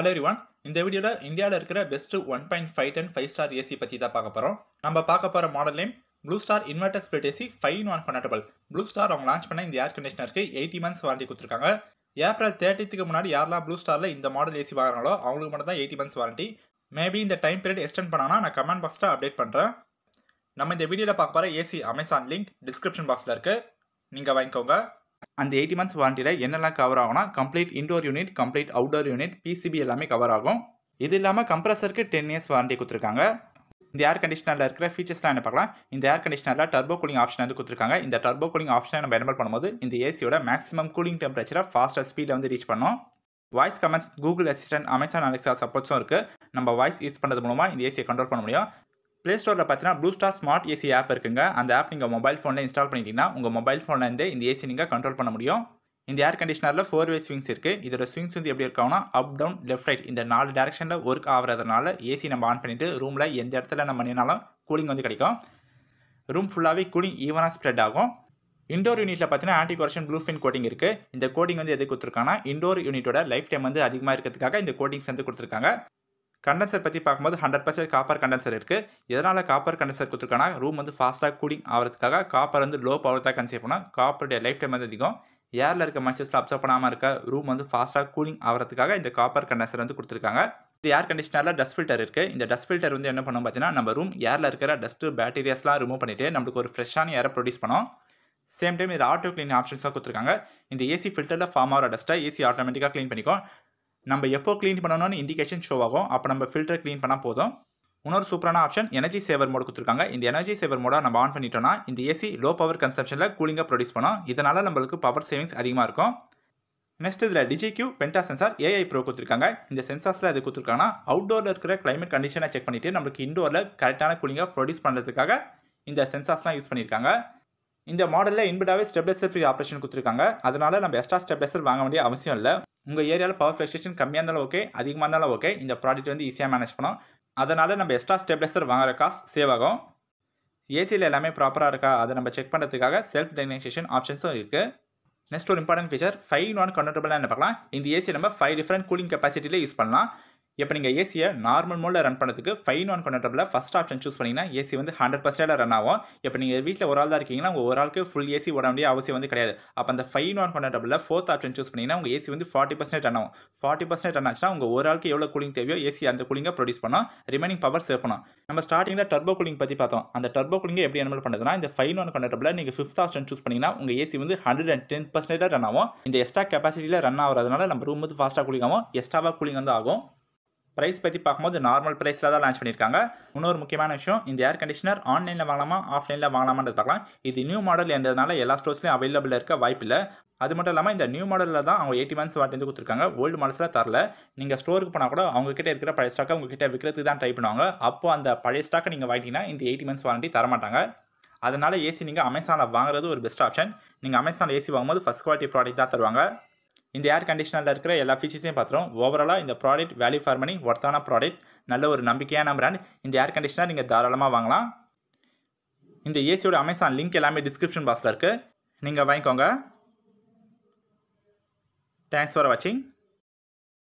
hello every இந்த வீடியோவில் இந்தியாவில் இருக்கிற best one point five ten five star AC பற்றி தான் பார்க்க போகிறோம் நம்ம பார்க்க போகிற மாடல் name Blue Star inverter split AC five one connectable Blue Star அவங்க லான்ச் பண்ண இந்த ஏர் கண்டிஷனருக்கு எயிட்டி மந்த்ஸ் வாரண்டி கொடுத்துருக்காங்க ஏப்ரல் தேர்ட்டிக்கு முன்னாடி யாரெல்லாம் ப்ளூ ஸ்டாரில் இந்த மாடல் ஏசி வாங்குறாங்களோ அவங்களுக்கு மட்டும் தான் எயிட்டி மந்த்ஸ் வாரண்டி மேபி இந்த டைம் பீரியட் எக்ஸ்டெண்ட் பண்ணானா நான் கமெண்ட் பாக்ஸில் அப்டேட் பண்ணுறேன் நம்ம இந்த வீடியோவில் பார்க்க போகிற ஏசி அமேசான் லிங்க் டிஸ்கிரிப்ஷன் பாக்ஸில் இருக்குது நீங்கள் வாங்கிக்கோங்க அந்த எயிட்டி மந்த்ஸ் வாரண்டியில் என்னெல்லாம் கவர் ஆகும்னா complete indoor unit complete outdoor unit PCB எல்லாமே கவர் ஆகும் இது இல்லாமல் கம்ப்ரஸருக்கு டென் இயர்ஸ் வாரண்டி கொடுத்துருக்காங்க இந்த ஏர் கண்டிஷனரில் இருக்கிற ஃபீச்சர்ஸ்லாம் என்ன பார்க்கலாம் இந்த ஏர் கண்டிஷனரில் டர்போ கூலிங் ஆப்ஷன் வந்து கொடுத்துருக்காங்க இந்த டர்போ கூலிங் ஆப்ஷனை நம்ம எனபிள் பண்ணும்போது இந்த ஏசியோட மேக்ஸிமம் கூலிங் டெம்பரேச்சரை ஃபாஸ்ட்டாக ஸ்பீடில் வந்து ரீச் பண்ணோம் voice commands Google Assistant Amazon Alexa சப்போர்ட்ஸும் இருக்குது நம்ம வாய்ஸ் யூஸ் பண்ணுறது மூலமாக இந்த ஏசியை கண்ட்ரோல் பண்ண முடியும் ப்ளே ஸ்டோரில் பார்த்தீங்கன்னா Blue Star smart AC app இருக்குங்க அந்த ஆப் நீங்கள் மொபைல் ஃபோனில் இன்ஸ்டால் பண்ணிட்டீங்கன்னா உங்கள் மொபைல் ஃபோன்லேருந்து இந்த ஏசி நீங்கள் கண்ட்ரோல் பண்ண முடியும் இந்த ஏர் கண்டிஷனரில் ஃபோர் வே ஸ்விங்ஸ் இருக்குது இதோட ஸ்விங்ஸ் வந்து எப்படி இருக்காங்கன்னா அப் டவுன் லெஃப்ட் ரைட் இந்த நாலு டேரக்ஷனில் ஒர்க் ஆகிறதுனால ஏசி நம்ம ஆன் பண்ணிவிட்டு ரூமில் எந்த இடத்துல நம்ம நின்னாலும் கூலிங் வந்து கிடைக்கும் ரூம் ஃபுல்லாகவே கூலிங் ஈவனாக ஸ்ப்ரெட் ஆகும் இண்டோர் யூனிட்டில் பார்த்தீங்கன்னா anti corrosion blue fin coating இருக்குது இந்த கோட்டிங் வந்து எது கொடுத்துருக்காங்கன்னா இண்டோர் யூனிட்டோட லைஃப் டைம் வந்து அதிகமாக இருக்கிறதுக்காக இந்த கோட்டிங்ஸ் வந்து கொடுத்துருக்காங்க கண்டென்சர் பற்றி பார்க்கும்போது ஹண்ட்ரட் பர்சன்ட் காப்பர் கண்டென்சர் இருக்குது எதனால் காப்பர் கண்டென்சர் கொடுத்துருக்காங்கன்னா ரூம் வந்து ஃபாஸ்ட்டாக கூலிங் ஆகிறதுக்காக காப்பர் வந்து லோ பவர் தான் கன்சியர் பண்ணால் காப்பருடைய லைஃப் டைம் வந்து அதிகம் ஏரில் இருக்க மசிஸில் அப்சர்வ் பண்ணாமல் இருக்க ரூம் வந்து ஃபாஸ்ட்டாக கூலிங் ஆகிறதுக்காக இந்த காப்பர் கண்டென்சர் வந்து கொடுத்துருக்காங்க இது ஏர் கண்டிஷனரில் டஸ்ட் ஃபில்டர் இருக்குது இந்த டஸ்ட் ஃபில்டர் வந்து என்ன பண்ணணும் பார்த்தீங்கன்னா நம்ம ரூம் ஏரில் இருக்கிற டஸ்ட்டு பேக்டீரியாஸ்லாம் ரிமூவ் பண்ணிவிட்டு நம்மளுக்கு ஒரு ஃப்ரெஷ்ஷான ஏரை ப்ரொடியூஸ் பண்ணோம் சேம் டைம் இது ஆட்டோ கிளீன் ஆப்ஷன்ஸாக கொடுத்துருக்காங்க இந்த ஏசி ஃபில்டரில் ஃபார்ம் ஆகிற டஸ்ட்டை ஏசி ஆட்டோமேட்டிக்காக க்ளீன் பண்ணிக்கும் நம்ம எப்போ க்ளீன் பண்ணணும்னு இண்டிகேஷன் ஷோ ஆகும் அப்போ நம்ம ஃபில்டர் க்ளீன் பண்ணால் போதும் இன்னொரு சூப்பரான ஆப்ஷன் எனர்ஜி சேவர் மோட் கொடுத்துருக்காங்க இந்த எனர்ஜி சேவர் மோட நம்ம ஆன் பண்ணிட்டோம்னா இந்த ஏசி லோ பவர் கன்சம்ஷனில் கூலிங்காக ப்ரொடியூஸ் பண்ணோம் இதனால் நம்மளுக்கு பவர் சேவிங்ஸ் அதிகமாக இருக்கும் நெக்ஸ்ட் இதில் DigiQ penta sensor AI pro கொடுத்துருக்காங்க இந்த சென்சார்ஸில் அது கொடுத்துருக்காங்கன்னா அவுட்டோரில் இருக்கிற கிளைமேட் கண்டிஷனை செக் பண்ணிவிட்டு நம்மளுக்கு இன்டோரில் கரெக்டான கூலிங்காக ப்ரொடியூஸ் பண்ணுறதுக்காக இந்த சென்சார்ஸ்லாம் யூஸ் பண்ணியிருக்காங்க இந்த மாடலில் இன்புட்டாகவே ஸ்டெப்லைசர் ஃப்ரீ ஆப்ரேஷன் கொடுத்துருக்காங்க அதனால் நம்ம எக்ஸ்ட்ரா ஸ்டெப்லைசர் வாங்க வேண்டிய அவசியம் இல்லை உங்கள் ஏரியாவில் பவர் ஃப்ளக்சுவேஷன் கம்மியாக இருந்தாலும் ஓகே அதிகமாக இருந்தாலும் ஓகே இந்த ப்ராடக்ட் வந்து ஈஸியாக மேனேஜ் பண்ணோம் அதனால் நம்ம எக்ஸ்ட்ரா ஸ்டெப்லைசர் வாங்குற காசு சேவ் ஆகும் ஏசியில் எல்லாமே ப்ராப்பராக இருக்கா அதை நம்ம செக் பண்ணுறதுக்காக செல்ஃப் டெக்னைசேஷன் ஆப்ஷன்ஸும் இருக்குது நெக்ஸ்ட் ஒரு இம்பார்ட்டன்ட் ஃபீச்சர் ஃபைவ் நான் கன்வெர்டபுளாக என்ன பார்க்கலாம் இந்த ஏசி நம்ம ஃபைவ் டிஃப்ரெண்ட் கூலிங் கெப்பாசிட்டியில் யூஸ் பண்ணலாம் இப்போ நீங்கள் ஏசியை நார்மல் மோடில் ரன் பண்ணதுக்கு five in one convertible first option choose பண்ணிங்கன்னா ஏசி வந்து ஹண்ட்ரட் பர்சன்டேஜ் ரன் ஆகும் இப்போ நீங்கள் வீட்டில் ஒரு ஆள் தான் இருக்கீங்கன்னா உங்கள் ஒரு ஆளுக்கு ஃபுல் ஏசி ஓட வேண்டிய அவசியம் வந்து கிடையாது அப்போ அந்த five in one convertible fourth option choose பண்ணிங்கன்னா உங்கள் ஏசி வந்து ஃபார்ட்டி பர்சன்டேஜ் ரன் ஆகும் ஃபார்ட்டி பர்சன்டேஜ் ரன் ஆச்சுன்னா உங்கள் ஒரு ஆளுக்கு எவ்வளோ கூலிங் தேவையோ ஏசி அந்த கூலிங்காக ப்ரொடியூஸ் பண்ணோம் ரிமைனிங் பவர் சேவ் பண்ணும் நம்ம ஸ்டார்டிங்கில் டர்போ கூலிங் பற்றி பார்த்தோம் அந்த டர்போ கூலிங்கை எப்படி அனுமல் பண்ணுதுன்னா இந்த ஃபைன் ஒன் கன்வெர்ட்டபிள் நீங்கள் ஃபிஃப்த் ஆப்ஷன் சூஸ் பண்ணிங்கன்னா உங்கள் ஏசி வந்து hundred and ten percentage run ஆகும் இந்த எக்ஸ்ட்ரா கெப்பாசிட்டியில் ரன் ஆகிறதுனால நம்ம ரூம் வந்து ஃபாஸ்ட்டாக கூலிங் ஆகும் எக்ஸ்ட்ராவாக கூலிங் வந்து ஆகும் ப்ரைஸ் பற்றி பார்க்கும்போது நார்மல் ப்ரைஸில் தான் லான்ச் பண்ணியிருக்காங்க இன்னொரு முக்கியமான விஷயம் இந்த ஏர் கண்டிஷனர் ஆன்லைனில் வாங்கலாமா ஆஃப்லைனில் வாங்கலாமான்றது பார்க்கலாம் இது நியூ மாடல் என்றதுனால எல்லா ஸ்டோர்ஸ்லையும் அவைலபிள் இருக்க வாய்ப்பில்லை அது மட்டும் இல்லாமல் இந்த நியூ மாடலில் தான் அவங்க எயிட்டி மந்த்ஸ் வாட்டி வந்து கொடுத்துருக்காங்க ஓல்டு மாடல்ஸில் தரல நீங்கள் ஸ்டோருக்கு போனால் கூட அவங்ககிட்ட இருக்கிற பழைய ஸ்டாக்கை உங்ககிட்ட விற்கிறதுக்கு தான் ட்ரை பண்ணுவாங்க அப்போது அந்த பழைய ஸ்டாக்கை நீங்கள் வாங்கிட்டீங்கன்னா இந்த எயிட்டி மந்த்ஸ் வாரண்ட்டி தரமாட்டாங்க அதனால் ஏசி நீங்கள் அமேசானில் வாங்குறது ஒரு பெஸ்ட் ஆப்ஷன் நீங்கள் அமேசானில் ஏசி வாங்கும்போது ஃபஸ்ட் குவாலிட்டி ப்ராடக்ட் தான் தருவாங்க இந்த ஏர் கண்டிஷனரில் இருக்கிற எல்லா ஃபீச்சர்ஸையும் பார்த்துரும் ஓவராலாக இந்த ப்ராடக்ட் வேல்யூ ஃபார் மணி ஒர்த்தான ப்ராடக்ட் நல்ல ஒரு நம்பிக்கையான பிராண்ட் இந்த ஏர் கண்டிஷனர் நீங்கள் தாராளமாக வாங்கலாம் இந்த ஏசியோட அமேசான் லிங்க் எல்லாமே டிஸ்கிரிப்ஷன் பாக்ஸில் இருக்குது நீங்கள் வாங்கிக்கோங்க தேங்க்ஸ் ஃபார் வாட்சிங்